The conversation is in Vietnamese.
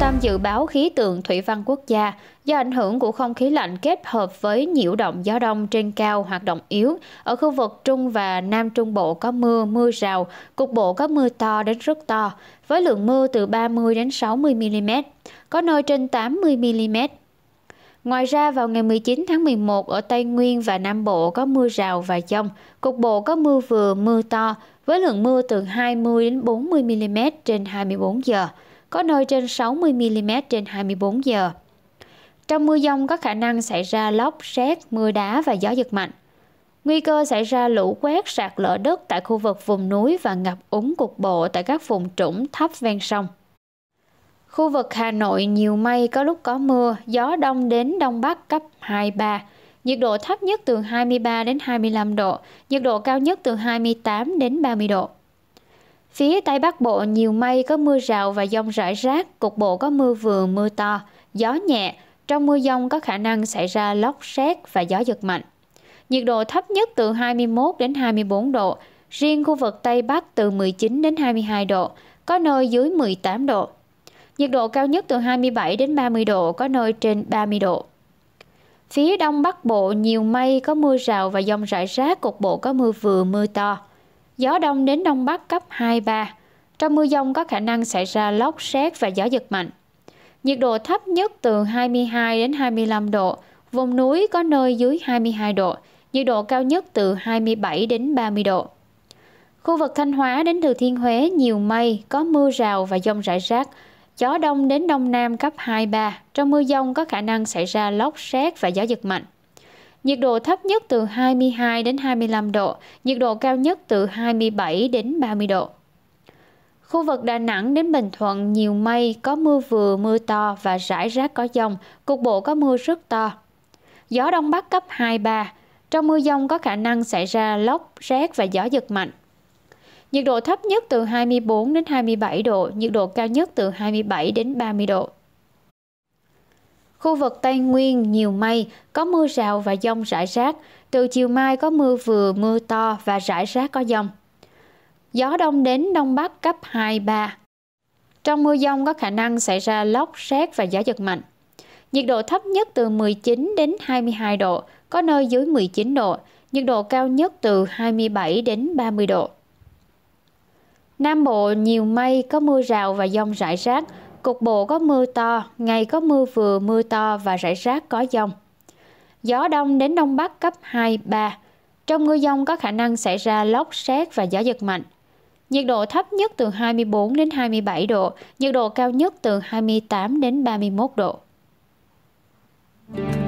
tâm Dự báo Khí tượng Thủy văn Quốc gia, do ảnh hưởng của không khí lạnh kết hợp với nhiễu động gió đông trên cao hoạt động yếu, ở khu vực Trung và Nam Trung Bộ có mưa, mưa rào, cục bộ có mưa to đến rất to, với lượng mưa từ 30 đến 60 mm, có nơi trên 80 mm. Ngoài ra, vào ngày 19 tháng 11 ở Tây Nguyên và Nam Bộ có mưa rào và dông, cục bộ có mưa vừa, mưa to, với lượng mưa từ 20 đến 40 mm trên 24 giờ có nơi trên 60mm trên 24 giờ. Trong mưa dông có khả năng xảy ra lốc, sét, mưa đá và gió giật mạnh. Nguy cơ xảy ra lũ quét sạt lở đất tại khu vực vùng núi và ngập úng cục bộ tại các vùng trũng thấp ven sông. Khu vực Hà Nội nhiều mây có lúc có mưa, gió đông đến đông bắc cấp 23, nhiệt độ thấp nhất từ 23 đến 25 độ, nhiệt độ cao nhất từ 28 đến 30 độ. Phía Tây Bắc Bộ nhiều mây có mưa rào và dông rải rác, cục bộ có mưa vừa mưa to, gió nhẹ. Trong mưa dông có khả năng xảy ra lốc xét và gió giật mạnh. Nhiệt độ thấp nhất từ 21 đến 24 độ, riêng khu vực Tây Bắc từ 19 đến 22 độ, có nơi dưới 18 độ. Nhiệt độ cao nhất từ 27 đến 30 độ, có nơi trên 30 độ. Phía Đông Bắc Bộ nhiều mây, có mưa rào và dông rải rác, cục bộ có mưa vừa mưa to gió đông đến đông bắc cấp 2 3. Trong mưa dông có khả năng xảy ra lốc xét và gió giật mạnh. Nhiệt độ thấp nhất từ 22 đến 25 độ, vùng núi có nơi dưới 22 độ, nhiệt độ cao nhất từ 27 đến 30 độ. Khu vực Thanh Hóa đến Thừa Thiên Huế nhiều mây, có mưa rào và dông rải rác. Gió đông đến đông nam cấp 2-3, trong mưa dông có khả năng xảy ra lốc xét và gió giật mạnh nhiệt độ thấp nhất từ 22 đến 25 độ, nhiệt độ cao nhất từ 27 đến 30 độ. Khu vực Đà Nẵng đến Bình Thuận nhiều mây, có mưa vừa, mưa to và rải rác có dông, cục bộ có mưa rất to. Gió Đông Bắc cấp 2-3, trong mưa dông có khả năng xảy ra lốc, rét và gió giật mạnh. Nhiệt độ thấp nhất từ 24 đến 27 độ, nhiệt độ cao nhất từ 27 đến 30 độ. Khu vực Tây Nguyên nhiều mây, có mưa rào và dông rải rác. Từ chiều mai có mưa vừa, mưa to và rải rác có dông. Gió đông đến đông bắc cấp 2, 3. Trong mưa dông có khả năng xảy ra lốc, xét và gió giật mạnh. Nhiệt độ thấp nhất từ 19 đến 22 độ, có nơi dưới 19 độ. Nhiệt độ cao nhất từ 27 đến 30 độ. Nam Bộ nhiều mây, có mưa rào và dông rải rác, cục bộ có mưa to, ngày có mưa vừa mưa to và rải rác có dông. Gió đông đến đông bắc cấp 2, 3. Trong mưa dông có khả năng xảy ra lốc xét và gió giật mạnh. Nhiệt độ thấp nhất từ 24 đến 27 độ, nhiệt độ cao nhất từ 28 đến 31 độ. Thank